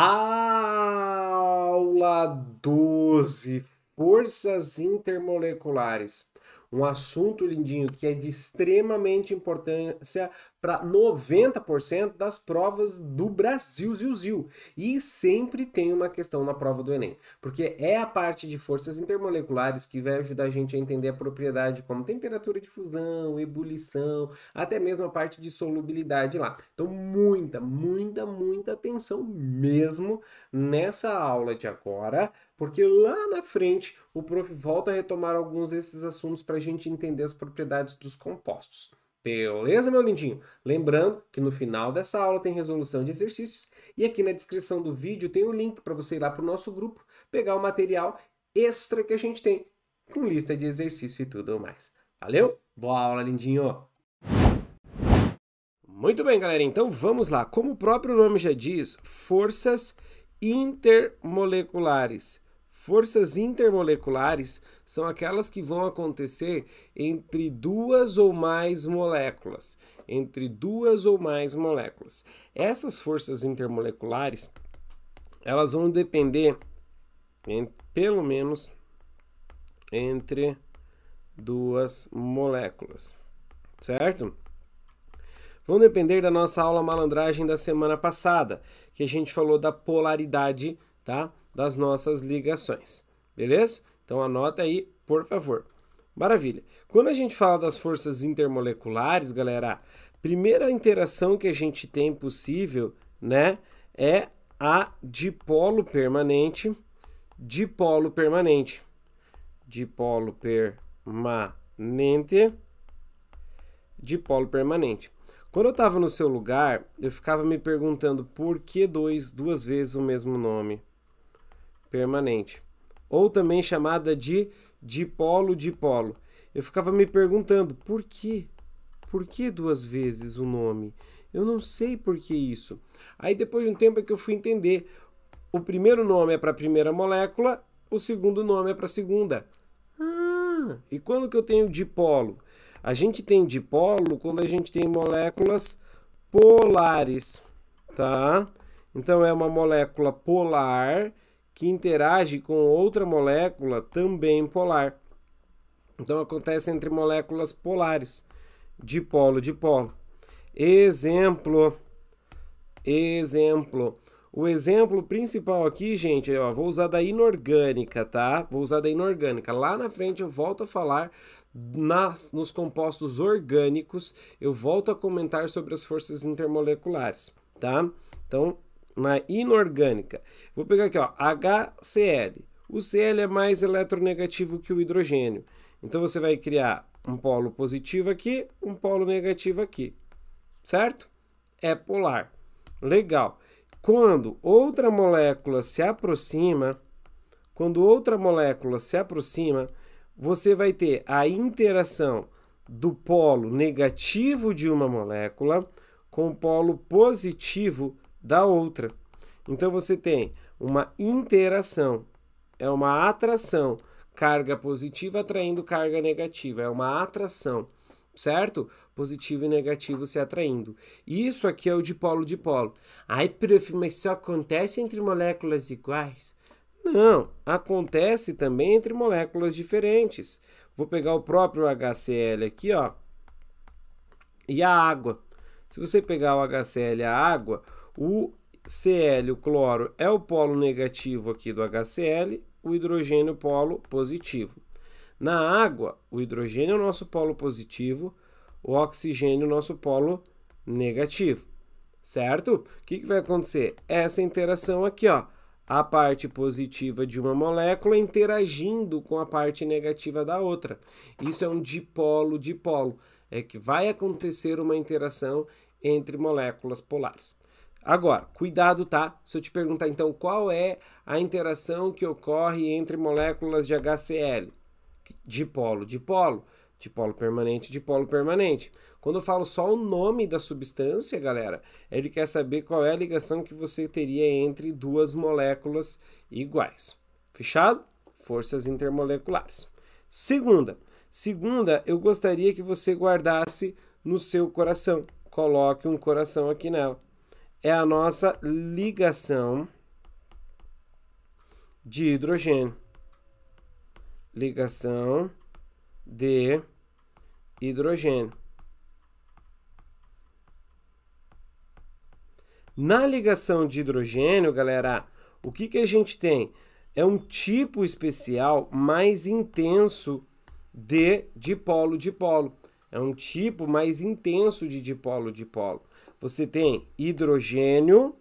Aula 12: Forças intermoleculares um assunto lindinho que é de extremamente importância para 90% das provas do Brasil, ziu, Zil E sempre tem uma questão na prova do Enem, porque é a parte de forças intermoleculares que vai ajudar a gente a entender a propriedade como temperatura de fusão, ebulição, até mesmo a parte de solubilidade lá. Então, muita, muita, muita atenção mesmo nessa aula de agora porque lá na frente o prof volta a retomar alguns desses assuntos para a gente entender as propriedades dos compostos. Beleza, meu lindinho? Lembrando que no final dessa aula tem resolução de exercícios e aqui na descrição do vídeo tem o um link para você ir lá para o nosso grupo, pegar o material extra que a gente tem, com lista de exercício e tudo mais. Valeu? Boa aula, lindinho! Muito bem, galera. Então vamos lá. Como o próprio nome já diz, forças intermoleculares Forças intermoleculares são aquelas que vão acontecer entre duas ou mais moléculas. Entre duas ou mais moléculas. Essas forças intermoleculares, elas vão depender, em, pelo menos, entre duas moléculas, certo? Vão depender da nossa aula malandragem da semana passada, que a gente falou da polaridade, tá? das nossas ligações. Beleza? Então anota aí, por favor. Maravilha. Quando a gente fala das forças intermoleculares, galera, primeira interação que a gente tem possível, né, é a dipolo permanente, dipolo permanente, dipolo permanente, dipolo permanente. Quando eu estava no seu lugar, eu ficava me perguntando por que dois, duas vezes o mesmo nome permanente, ou também chamada de dipolo-dipolo. Eu ficava me perguntando por que, por que duas vezes o nome? Eu não sei por que isso. Aí depois de um tempo é que eu fui entender. O primeiro nome é para a primeira molécula, o segundo nome é para a segunda. Ah, e quando que eu tenho dipolo? A gente tem dipolo quando a gente tem moléculas polares, tá? Então é uma molécula polar que interage com outra molécula também polar. Então acontece entre moléculas polares, dipolo dipolo. Exemplo. Exemplo. O exemplo principal aqui, gente, ó, vou usar da inorgânica, tá? Vou usar da inorgânica. Lá na frente eu volto a falar nas, nos compostos orgânicos, eu volto a comentar sobre as forças intermoleculares, tá? Então, na inorgânica. Vou pegar aqui, ó, HCl. O Cl é mais eletronegativo que o hidrogênio. Então você vai criar um polo positivo aqui, um polo negativo aqui. Certo? É polar. Legal. Quando outra molécula se aproxima, quando outra molécula se aproxima, você vai ter a interação do polo negativo de uma molécula com o polo positivo da outra. Então você tem uma interação, é uma atração, carga positiva atraindo carga negativa, é uma atração, certo? Positivo e negativo se atraindo. Isso aqui é o dipolo-dipolo. Aí prof, mas isso acontece entre moléculas iguais? Não, acontece também entre moléculas diferentes. Vou pegar o próprio HCl aqui, ó, e a água. Se você pegar o HCl e a água, o Cl, o cloro, é o polo negativo aqui do HCl, o hidrogênio polo positivo. Na água, o hidrogênio é o nosso polo positivo, o oxigênio é o nosso polo negativo, certo? O que, que vai acontecer? Essa interação aqui, ó, a parte positiva de uma molécula interagindo com a parte negativa da outra. Isso é um dipolo-dipolo, é que vai acontecer uma interação entre moléculas polares. Agora, cuidado, tá? Se eu te perguntar então qual é a interação que ocorre entre moléculas de HCl, dipolo, dipolo, dipolo permanente, dipolo permanente. Quando eu falo só o nome da substância, galera, ele quer saber qual é a ligação que você teria entre duas moléculas iguais. Fechado? Forças intermoleculares. Segunda, segunda, eu gostaria que você guardasse no seu coração. Coloque um coração aqui nela é a nossa ligação de hidrogênio. Ligação de hidrogênio. Na ligação de hidrogênio, galera, o que, que a gente tem? É um tipo especial mais intenso de dipolo-dipolo. É um tipo mais intenso de dipolo-dipolo. Você tem hidrogênio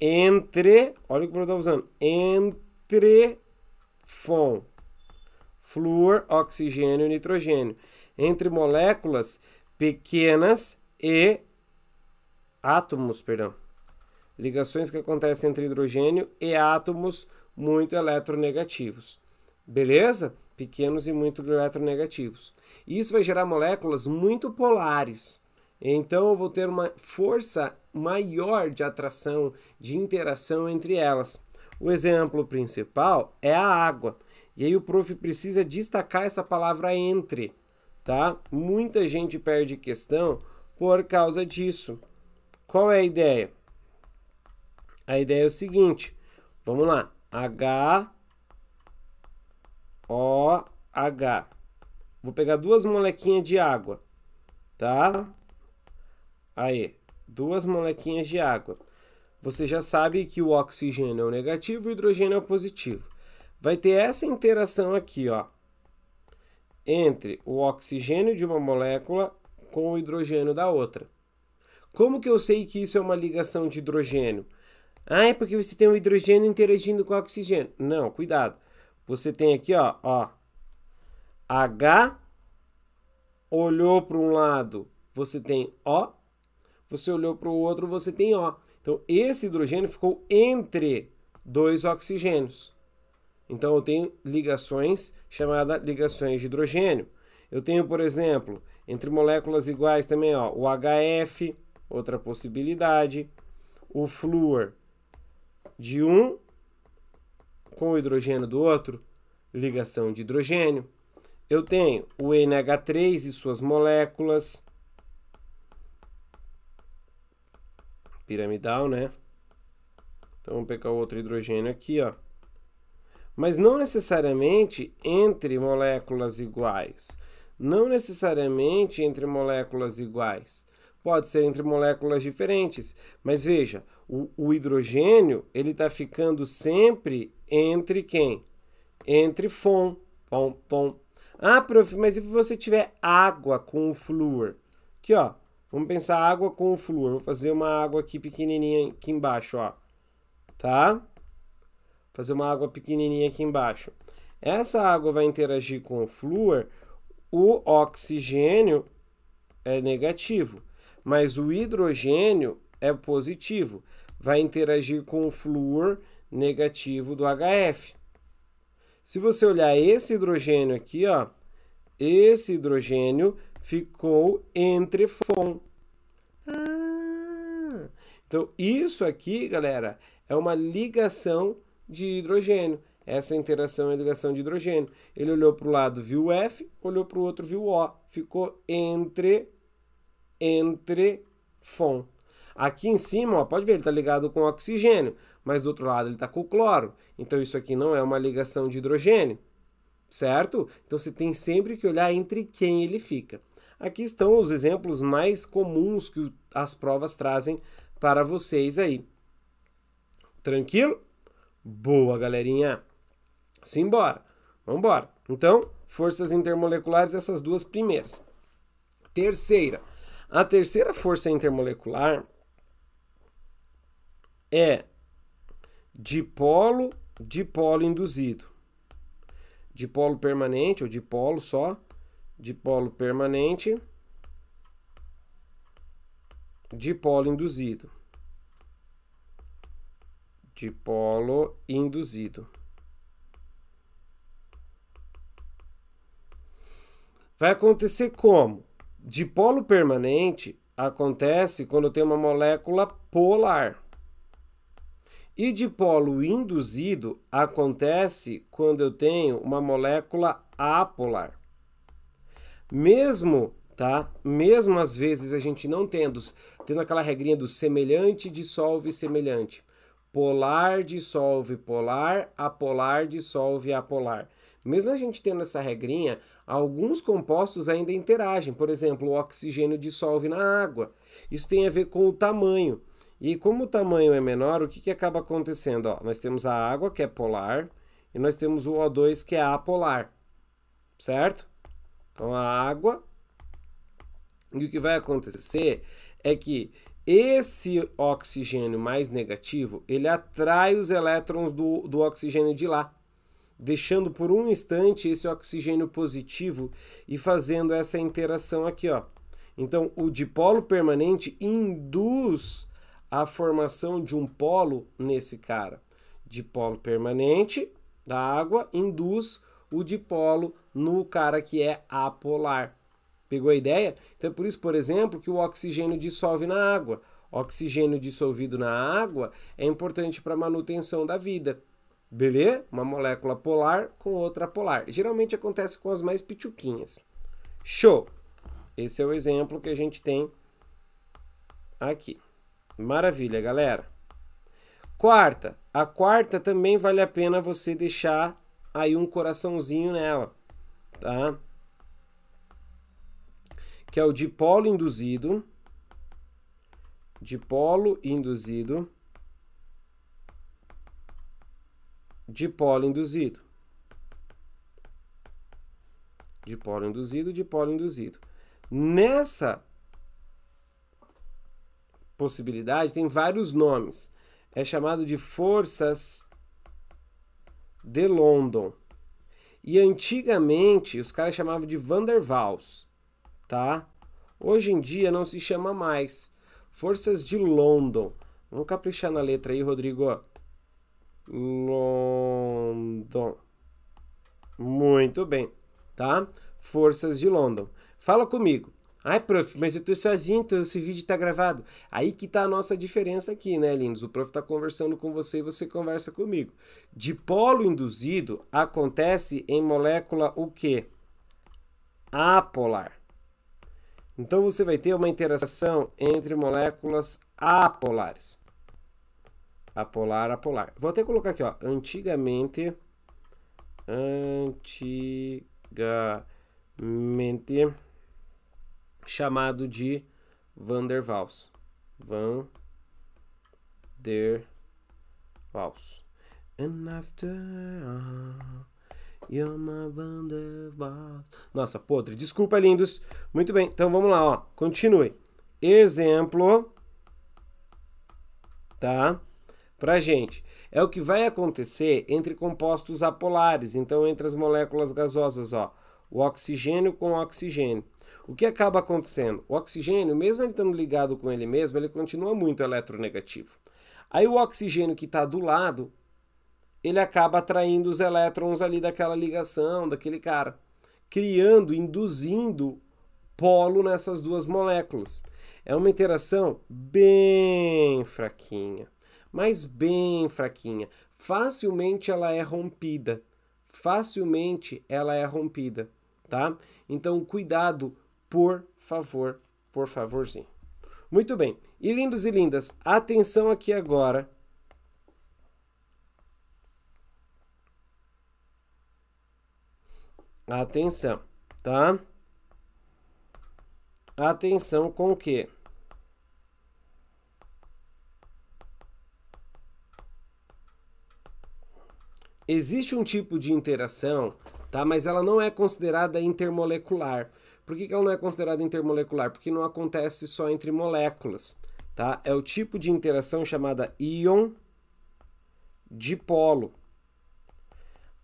entre, olha o que eu estou tá usando, entre fon, flúor, oxigênio e nitrogênio, entre moléculas pequenas e átomos, perdão, ligações que acontecem entre hidrogênio e átomos muito eletronegativos. Beleza? Pequenos e muito eletronegativos. Isso vai gerar moléculas muito polares. Então eu vou ter uma força maior de atração, de interação entre elas. O exemplo principal é a água. E aí o prof precisa destacar essa palavra entre, tá? Muita gente perde questão por causa disso. Qual é a ideia? A ideia é o seguinte, vamos lá, H, O, H. Vou pegar duas molequinhas de água, tá? Aí, duas molequinhas de água. Você já sabe que o oxigênio é o negativo e o hidrogênio é o positivo. Vai ter essa interação aqui, ó, entre o oxigênio de uma molécula com o hidrogênio da outra. Como que eu sei que isso é uma ligação de hidrogênio? Ah, é porque você tem o hidrogênio interagindo com o oxigênio. Não, cuidado. Você tem aqui, ó, ó. H olhou para um lado, você tem O você olhou para o outro, você tem O. Então, esse hidrogênio ficou entre dois oxigênios. Então, eu tenho ligações chamadas ligações de hidrogênio. Eu tenho, por exemplo, entre moléculas iguais também ó, o HF, outra possibilidade, o flúor de um com o hidrogênio do outro, ligação de hidrogênio. Eu tenho o NH3 e suas moléculas, piramidal, né? Então vamos pegar o outro hidrogênio aqui, ó. Mas não necessariamente entre moléculas iguais. Não necessariamente entre moléculas iguais. Pode ser entre moléculas diferentes. Mas veja, o, o hidrogênio ele está ficando sempre entre quem? Entre Fom, Pom, pom. Ah, prof, mas e se você tiver água com o flúor? Aqui, ó. Vamos pensar água com o flúor. Vou fazer uma água aqui pequenininha aqui embaixo, ó. Tá? Fazer uma água pequenininha aqui embaixo. Essa água vai interagir com o flúor. O oxigênio é negativo, mas o hidrogênio é positivo. Vai interagir com o flúor negativo do HF. Se você olhar esse hidrogênio aqui, ó, esse hidrogênio ficou entre fon. Ah. Então, isso aqui, galera, é uma ligação de hidrogênio. Essa interação é ligação de hidrogênio. Ele olhou para o lado, viu F, olhou para o outro, viu O. Ficou entre, entre fon. Aqui em cima, ó, pode ver, ele está ligado com oxigênio, mas do outro lado ele está com cloro. Então isso aqui não é uma ligação de hidrogênio, certo? Então você tem sempre que olhar entre quem ele fica. Aqui estão os exemplos mais comuns que as provas trazem para vocês aí. Tranquilo? Boa, galerinha. Simbora. Vambora. Então, forças intermoleculares, essas duas primeiras. Terceira. A terceira força intermolecular é dipolo, dipolo induzido. Dipolo permanente ou dipolo só dipolo permanente, dipolo induzido, dipolo induzido. Vai acontecer como? Dipolo permanente acontece quando tem uma molécula polar. E dipolo induzido acontece quando eu tenho uma molécula apolar mesmo tá? Mesmo às vezes a gente não tendo, tendo aquela regrinha do semelhante dissolve semelhante. Polar dissolve polar, apolar dissolve apolar. Mesmo a gente tendo essa regrinha, alguns compostos ainda interagem. Por exemplo, o oxigênio dissolve na água. Isso tem a ver com o tamanho. E como o tamanho é menor, o que, que acaba acontecendo? Ó, nós temos a água, que é polar, e nós temos o O2, que é apolar. Certo? Então a água. E o que vai acontecer é que esse oxigênio mais negativo ele atrai os elétrons do, do oxigênio de lá, deixando por um instante esse oxigênio positivo e fazendo essa interação aqui, ó. Então o dipolo permanente induz a formação de um polo nesse cara. Dipolo permanente da água induz o dipolo no cara que é apolar. Pegou a ideia? Então é por isso, por exemplo, que o oxigênio dissolve na água. O oxigênio dissolvido na água é importante para a manutenção da vida. Beleza? Uma molécula polar com outra polar. Geralmente acontece com as mais pituquinhas. Show! Esse é o exemplo que a gente tem aqui. Maravilha, galera. Quarta. A quarta também vale a pena você deixar aí um coraçãozinho nela, tá? Que é o dipolo induzido, dipolo induzido, dipolo induzido. Dipolo induzido, dipolo induzido. Nessa possibilidade tem vários nomes. É chamado de forças de London. E antigamente os caras chamavam de Vandervals, tá? Hoje em dia não se chama mais. Forças de London. Vamos caprichar na letra aí, Rodrigo. London. Muito bem, tá? Forças de London. Fala comigo. Ai, prof, mas eu tô sozinho, então esse vídeo tá gravado. Aí que tá a nossa diferença aqui, né, lindos? O prof tá conversando com você e você conversa comigo. Dipolo induzido acontece em molécula o quê? Apolar. Então você vai ter uma interação entre moléculas apolares. Apolar, apolar. Vou até colocar aqui, ó. Antigamente. Antigamente chamado de Van der Waals. Van der Waals. And after all, you're my Van der Waals. Nossa, podre. Desculpa, lindos. Muito bem. Então vamos lá, ó. Continue. Exemplo. Tá? Pra gente. É o que vai acontecer entre compostos apolares, então entre as moléculas gasosas, ó. O oxigênio com o oxigênio. O que acaba acontecendo? O oxigênio, mesmo ele estando ligado com ele mesmo, ele continua muito eletronegativo. Aí o oxigênio que está do lado, ele acaba atraindo os elétrons ali daquela ligação, daquele cara, criando, induzindo polo nessas duas moléculas. É uma interação bem fraquinha, mas bem fraquinha. Facilmente ela é rompida. Facilmente ela é rompida, tá? Então, cuidado por favor, por favorzinho. Muito bem. E lindos e lindas, atenção aqui agora. Atenção, tá? Atenção com o quê? Existe um tipo de interação, tá? Mas ela não é considerada intermolecular. Por que, que ela não é considerada intermolecular? Porque não acontece só entre moléculas, tá? É o tipo de interação chamada íon dipolo.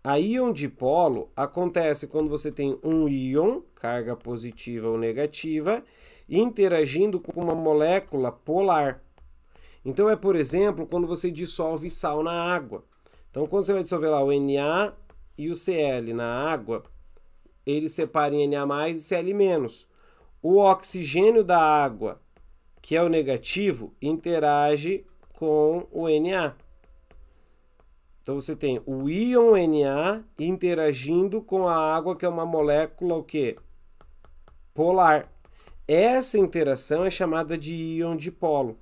A íon dipolo acontece quando você tem um íon, carga positiva ou negativa, interagindo com uma molécula polar. Então é, por exemplo, quando você dissolve sal na água. Então, quando você vai dissolver lá o Na e o Cl na água, ele separa em Na e Cl-. O oxigênio da água, que é o negativo, interage com o Na. Então você tem o íon Na interagindo com a água, que é uma molécula o quê? polar. Essa interação é chamada de íon dipolo,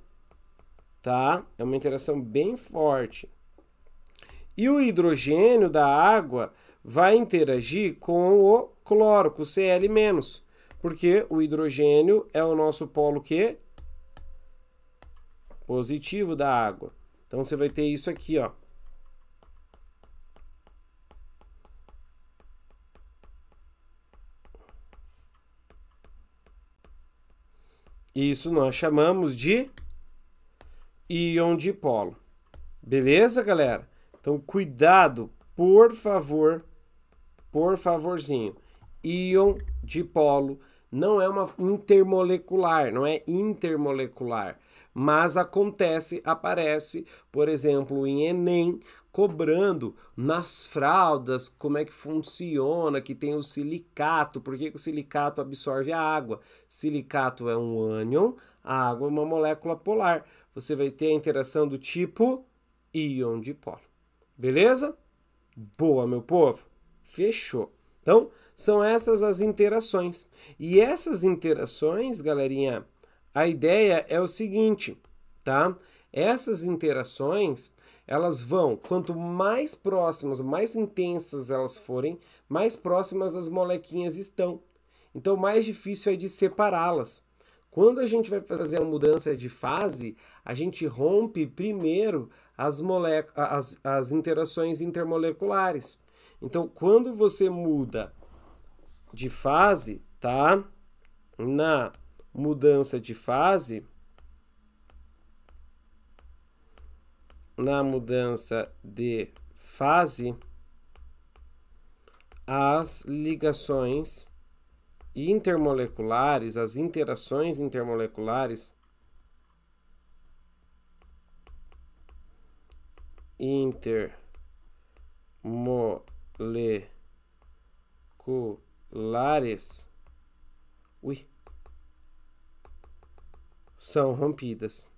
tá? É uma interação bem forte. E o hidrogênio da água vai interagir com o cloro, com o Cl-, porque o hidrogênio é o nosso polo que positivo da água. Então você vai ter isso aqui, ó. Isso nós chamamos de íon dipolo. Beleza, galera? Então, cuidado, por favor, por favorzinho. Íon dipolo não é uma intermolecular, não é intermolecular, mas acontece, aparece, por exemplo, em Enem, cobrando nas fraldas como é que funciona, que tem o silicato, por que, o silicato absorve a água? Silicato é um ânion, a água é uma molécula polar. Você vai ter a interação do tipo íon dipolo. Beleza? Boa, meu povo! Fechou. Então, são essas as interações. E essas interações, galerinha, a ideia é o seguinte, tá? Essas interações, elas vão, quanto mais próximas, mais intensas elas forem, mais próximas as molequinhas estão. Então, mais difícil é de separá-las. Quando a gente vai fazer a mudança de fase, a gente rompe primeiro as, mole... as, as interações intermoleculares. Então, quando você muda de fase, tá? Na mudança de fase, na mudança de fase, as ligações intermoleculares, as interações intermoleculares intermoleculares moleculares ui, são rompidas.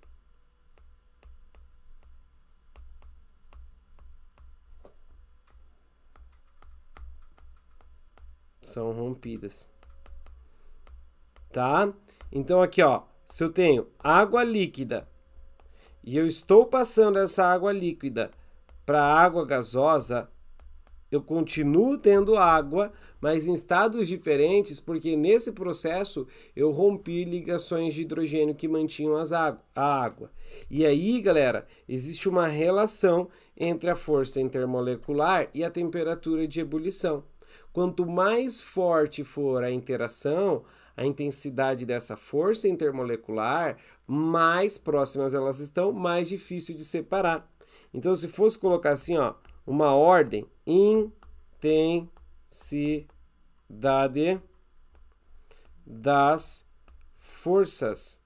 São rompidas. Tá? Então aqui, ó, se eu tenho água líquida e eu estou passando essa água líquida para água gasosa, eu continuo tendo água, mas em estados diferentes, porque nesse processo eu rompi ligações de hidrogênio que mantinham as a água. E aí, galera, existe uma relação entre a força intermolecular e a temperatura de ebulição. Quanto mais forte for a interação, a intensidade dessa força intermolecular, mais próximas elas estão, mais difícil de separar. Então, se fosse colocar assim, ó, uma ordem intensidade das forças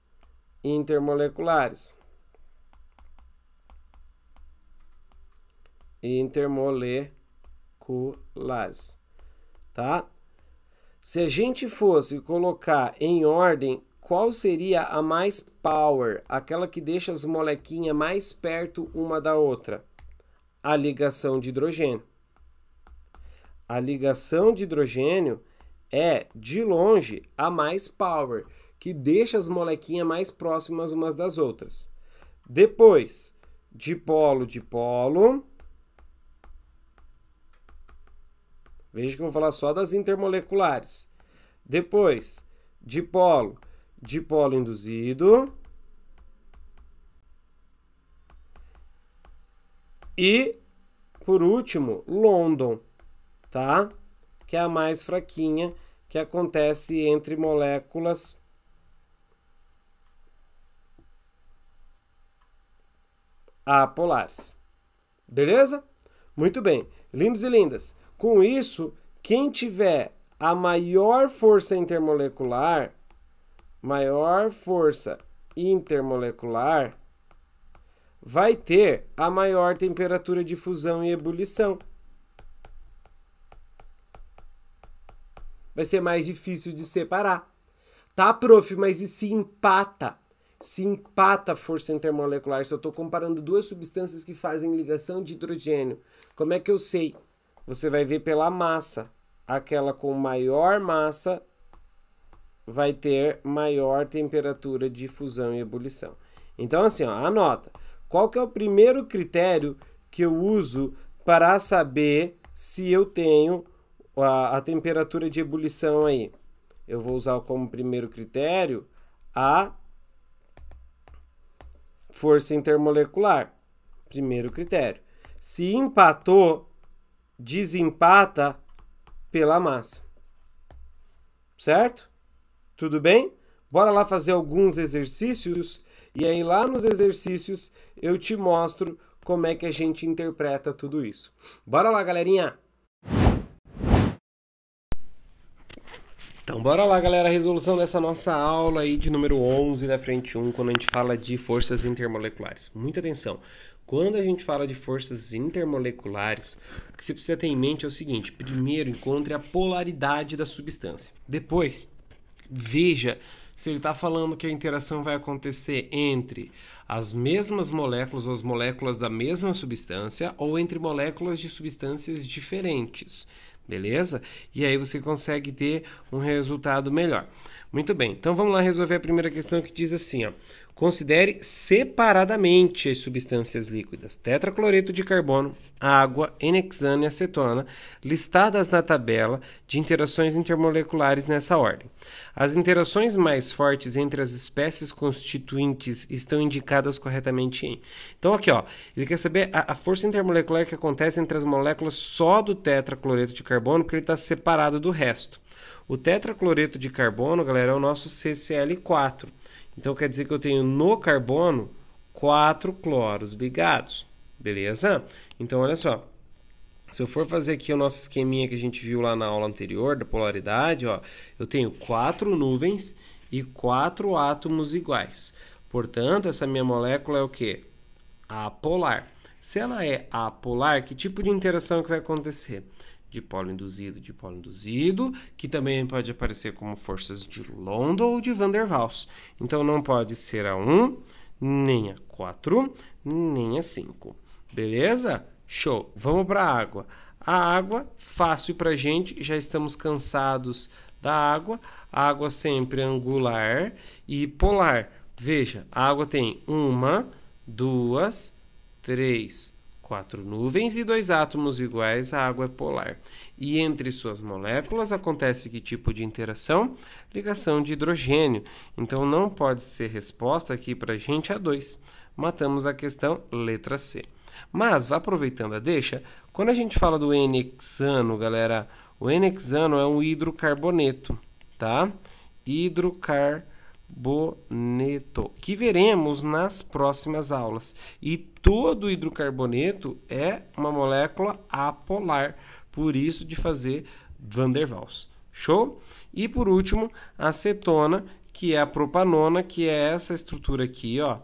intermoleculares. Intermoleculares, tá? Se a gente fosse colocar em ordem, qual seria a mais power? Aquela que deixa as molequinhas mais perto uma da outra a ligação de hidrogênio. A ligação de hidrogênio é, de longe, a mais power, que deixa as molequinhas mais próximas umas das outras. Depois, dipolo, dipolo. Veja que eu vou falar só das intermoleculares. Depois, dipolo, dipolo induzido. E, por último, London, tá? Que é a mais fraquinha, que acontece entre moléculas apolares. Beleza? Muito bem. Lindos e lindas. Com isso, quem tiver a maior força intermolecular, maior força intermolecular, vai ter a maior temperatura de fusão e ebulição. Vai ser mais difícil de separar. Tá, prof, mas e se empata? Se empata a força intermolecular, se eu estou comparando duas substâncias que fazem ligação de hidrogênio, como é que eu sei? Você vai ver pela massa. Aquela com maior massa vai ter maior temperatura de fusão e ebulição. Então, assim, ó, anota. Qual que é o primeiro critério que eu uso para saber se eu tenho a, a temperatura de ebulição aí? Eu vou usar como primeiro critério a força intermolecular. Primeiro critério. Se empatou, desempata pela massa. Certo? Tudo bem? Bora lá fazer alguns exercícios e aí lá nos exercícios eu te mostro como é que a gente interpreta tudo isso. Bora lá, galerinha! Então, bora lá, galera, a resolução dessa nossa aula aí de número 11 da frente 1, quando a gente fala de forças intermoleculares. Muita atenção. Quando a gente fala de forças intermoleculares, o que você precisa ter em mente é o seguinte: primeiro, encontre a polaridade da substância. Depois, veja se ele está falando que a interação vai acontecer entre as mesmas moléculas ou as moléculas da mesma substância ou entre moléculas de substâncias diferentes, beleza? E aí você consegue ter um resultado melhor. Muito bem, então vamos lá resolver a primeira questão que diz assim, ó. Considere separadamente as substâncias líquidas tetracloreto de carbono, água, enexano e acetona, listadas na tabela de interações intermoleculares nessa ordem. As interações mais fortes entre as espécies constituintes estão indicadas corretamente em. Então, aqui, ó, ele quer saber a, a força intermolecular que acontece entre as moléculas só do tetracloreto de carbono, porque ele está separado do resto. O tetracloreto de carbono, galera, é o nosso CCl4. Então quer dizer que eu tenho no carbono quatro cloros ligados, beleza? Então olha só, se eu for fazer aqui o nosso esqueminha que a gente viu lá na aula anterior da polaridade, ó, eu tenho quatro nuvens e quatro átomos iguais. Portanto, essa minha molécula é o que? Apolar. Se ela é apolar, que tipo de interação é que vai acontecer? dipolo induzido, dipolo induzido, que também pode aparecer como forças de London ou de Van der Waals. Então não pode ser a 1, nem a 4, nem a 5. Beleza? Show. Vamos para a água. A água fácil para gente, já estamos cansados da água. A água sempre angular e polar. Veja, a água tem uma, duas, três, quatro nuvens e dois átomos iguais à água polar. E entre suas moléculas acontece que tipo de interação? Ligação de hidrogênio. Então não pode ser resposta aqui para a gente a dois Matamos a questão letra C. Mas, vá aproveitando a deixa, quando a gente fala do n galera, o n é um hidrocarboneto, tá? Hidrocarboneto hidrocarboneto, que veremos nas próximas aulas. E todo hidrocarboneto é uma molécula apolar, por isso de fazer Van der Waals. Show? E por último, a acetona, que é a propanona, que é essa estrutura aqui, ó,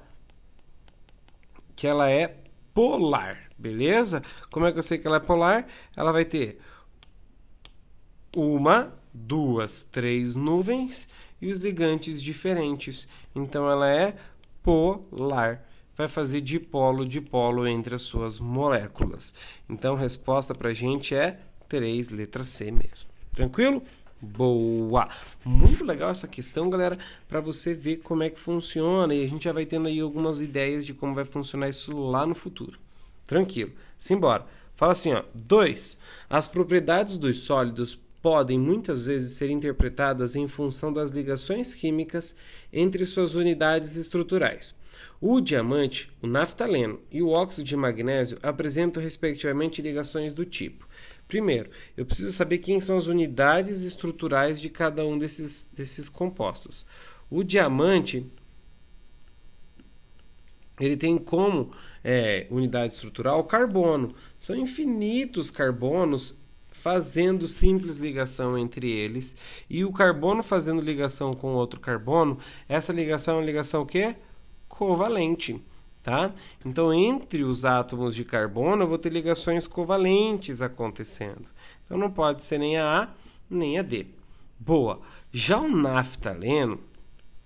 que ela é polar, beleza? Como é que eu sei que ela é polar? Ela vai ter uma, duas, três nuvens e os ligantes diferentes. Então ela é polar. Vai fazer dipolo, dipolo entre as suas moléculas. Então a resposta para a gente é 3, letra C mesmo. Tranquilo? Boa! Muito legal essa questão, galera, para você ver como é que funciona e a gente já vai tendo aí algumas ideias de como vai funcionar isso lá no futuro. Tranquilo, simbora. Fala assim, ó. 2. As propriedades dos sólidos podem muitas vezes ser interpretadas em função das ligações químicas entre suas unidades estruturais. O diamante, o naftaleno e o óxido de magnésio apresentam respectivamente ligações do tipo. Primeiro, eu preciso saber quem são as unidades estruturais de cada um desses, desses compostos. O diamante ele tem como é, unidade estrutural o carbono. São infinitos carbonos fazendo simples ligação entre eles e o carbono fazendo ligação com outro carbono, essa ligação é uma ligação o quê? covalente. Tá? Então, entre os átomos de carbono, eu vou ter ligações covalentes acontecendo. Então, não pode ser nem a A nem a D. Boa. Já o naftaleno,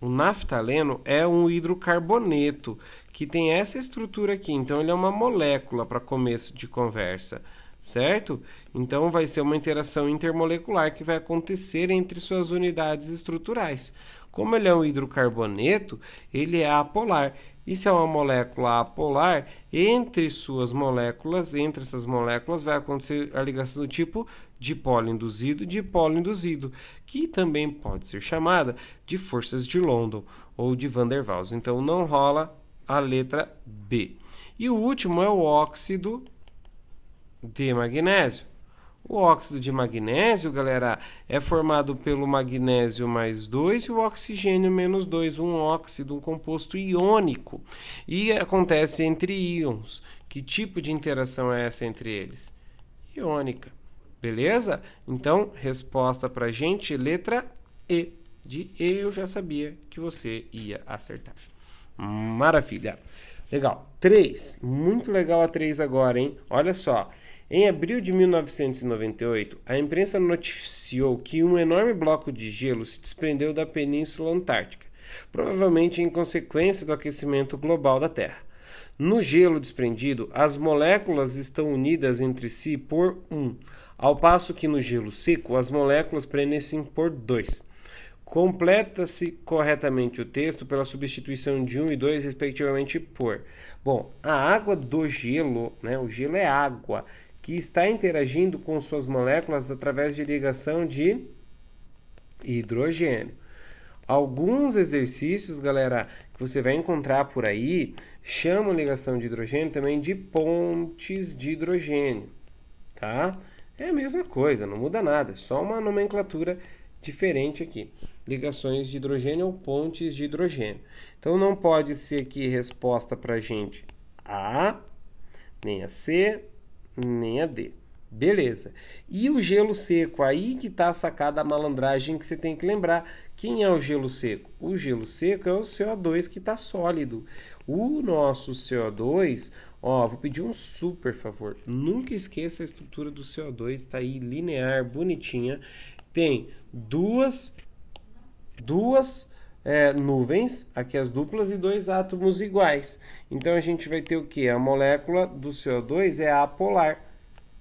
o naftaleno é um hidrocarboneto que tem essa estrutura aqui. Então, ele é uma molécula para começo de conversa certo? Então vai ser uma interação intermolecular que vai acontecer entre suas unidades estruturais. Como ele é um hidrocarboneto, ele é apolar. E se é uma molécula apolar, entre suas moléculas, entre essas moléculas, vai acontecer a ligação do tipo dipolo induzido, dipolo induzido, que também pode ser chamada de forças de London ou de Van der Waals. Então não rola a letra B. E o último é o óxido de magnésio. O óxido de magnésio, galera, é formado pelo magnésio mais 2 e o oxigênio menos 2, um óxido, um composto iônico. E acontece entre íons. Que tipo de interação é essa entre eles? Iônica. Beleza? Então, resposta para gente, letra E. De E eu já sabia que você ia acertar. Maravilha. Legal. 3. Muito legal a 3 agora, hein? Olha só. Em abril de 1998, a imprensa noticiou que um enorme bloco de gelo se desprendeu da Península Antártica, provavelmente em consequência do aquecimento global da Terra. No gelo desprendido, as moléculas estão unidas entre si por 1, um, ao passo que no gelo seco as moléculas prendem-se por 2. Completa-se corretamente o texto pela substituição de 1 um e 2, respectivamente, por. Bom, a água do gelo, né, o gelo é água, que está interagindo com suas moléculas através de ligação de hidrogênio. Alguns exercícios, galera, que você vai encontrar por aí, chamam ligação de hidrogênio também de pontes de hidrogênio, tá? É a mesma coisa, não muda nada, é só uma nomenclatura diferente aqui. Ligações de hidrogênio ou pontes de hidrogênio. Então não pode ser aqui resposta para gente A, nem a C, nem a D. Beleza. E o gelo seco? Aí que está a sacada a malandragem que você tem que lembrar. Quem é o gelo seco? O gelo seco é o CO2 que está sólido. O nosso CO2, ó, vou pedir um super favor. Nunca esqueça a estrutura do CO2, está aí linear, bonitinha. Tem duas, duas é, nuvens, aqui as duplas, e dois átomos iguais. Então a gente vai ter o que? A molécula do CO2 é apolar.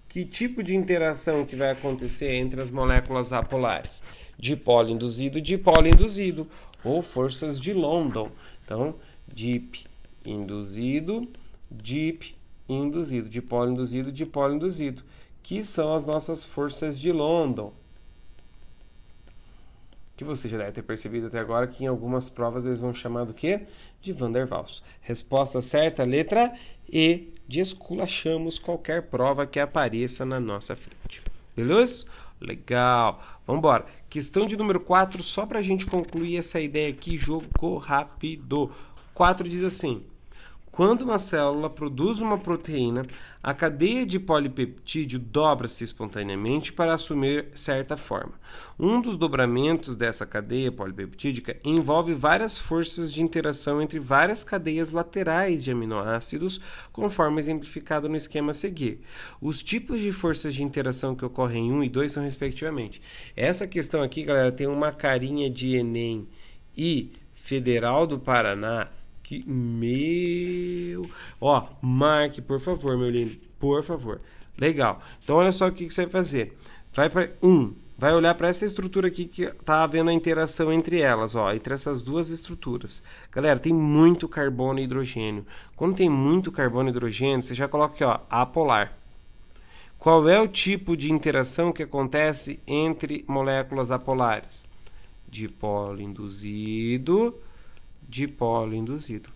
Que tipo de interação que vai acontecer entre as moléculas apolares? Dipolo induzido, dipolo induzido, ou forças de London. Então, dip induzido, dip induzido, dipolo induzido, dipolo induzido, que são as nossas forças de London que você já deve ter percebido até agora que em algumas provas eles vão chamar do quê? De Van der Waals. Resposta certa, letra E. Desculachamos qualquer prova que apareça na nossa frente. Beleza? Legal. Vamos embora. Questão de número 4, só para a gente concluir essa ideia aqui, jogo rápido. 4 diz assim... Quando uma célula produz uma proteína, a cadeia de polipeptídeo dobra-se espontaneamente para assumir certa forma. Um dos dobramentos dessa cadeia polipeptídica envolve várias forças de interação entre várias cadeias laterais de aminoácidos, conforme exemplificado no esquema a seguir. Os tipos de forças de interação que ocorrem em 1 um e 2 são respectivamente. Essa questão aqui, galera, tem uma carinha de Enem e Federal do Paraná que. Meu. Ó, marque, por favor, meu lindo. Por favor. Legal. Então, olha só o que, que você vai fazer. Vai para. Um, vai olhar para essa estrutura aqui que tá havendo a interação entre elas, ó, entre essas duas estruturas. Galera, tem muito carbono e hidrogênio. Quando tem muito carbono e hidrogênio, você já coloca aqui, ó, apolar. Qual é o tipo de interação que acontece entre moléculas apolares? Dipolo induzido dipolo induzido.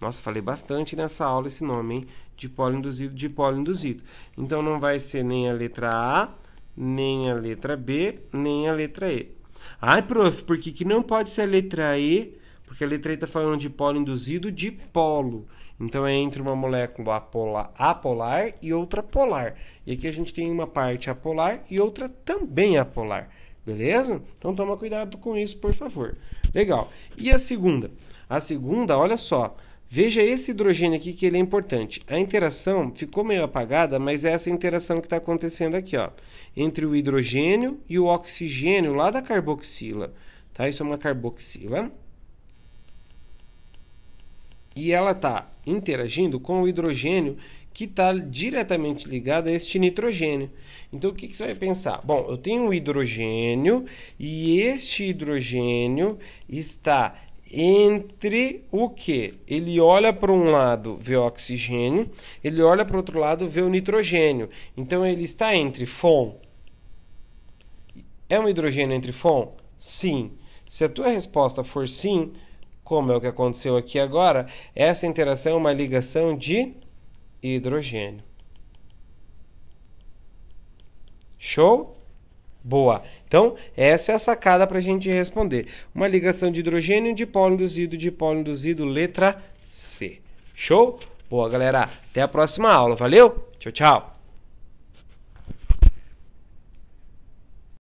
Nossa, falei bastante nessa aula esse nome, hein? Dipolo induzido, dipolo induzido. Então não vai ser nem a letra A, nem a letra B, nem a letra E. Ai, prof, por que, que não pode ser a letra E? Porque a letra E está falando de polo induzido de polo. Então é entre uma molécula apolar, apolar e outra polar. E aqui a gente tem uma parte apolar e outra também apolar. Beleza? Então toma cuidado com isso, por favor. Legal. E a segunda? A segunda, olha só. Veja esse hidrogênio aqui que ele é importante. A interação ficou meio apagada, mas é essa interação que está acontecendo aqui, ó, entre o hidrogênio e o oxigênio lá da carboxila. Tá? Isso é uma carboxila e ela está interagindo com o hidrogênio que está diretamente ligado a este nitrogênio. Então, o que, que, você vai pensar? Bom, eu tenho um hidrogênio e este hidrogênio está entre o que? Ele olha para um lado, vê o oxigênio, ele olha para o outro lado, vê o nitrogênio. Então, ele está entre FON. É um hidrogênio entre FON? Sim. Se a tua resposta for sim, como é o que aconteceu aqui agora, essa interação é uma ligação de hidrogênio. Show? Boa. Então, essa é a sacada para a gente responder. Uma ligação de hidrogênio, dipolo induzido, dipolo induzido, letra C. Show? Boa, galera. Até a próxima aula. Valeu? Tchau, tchau.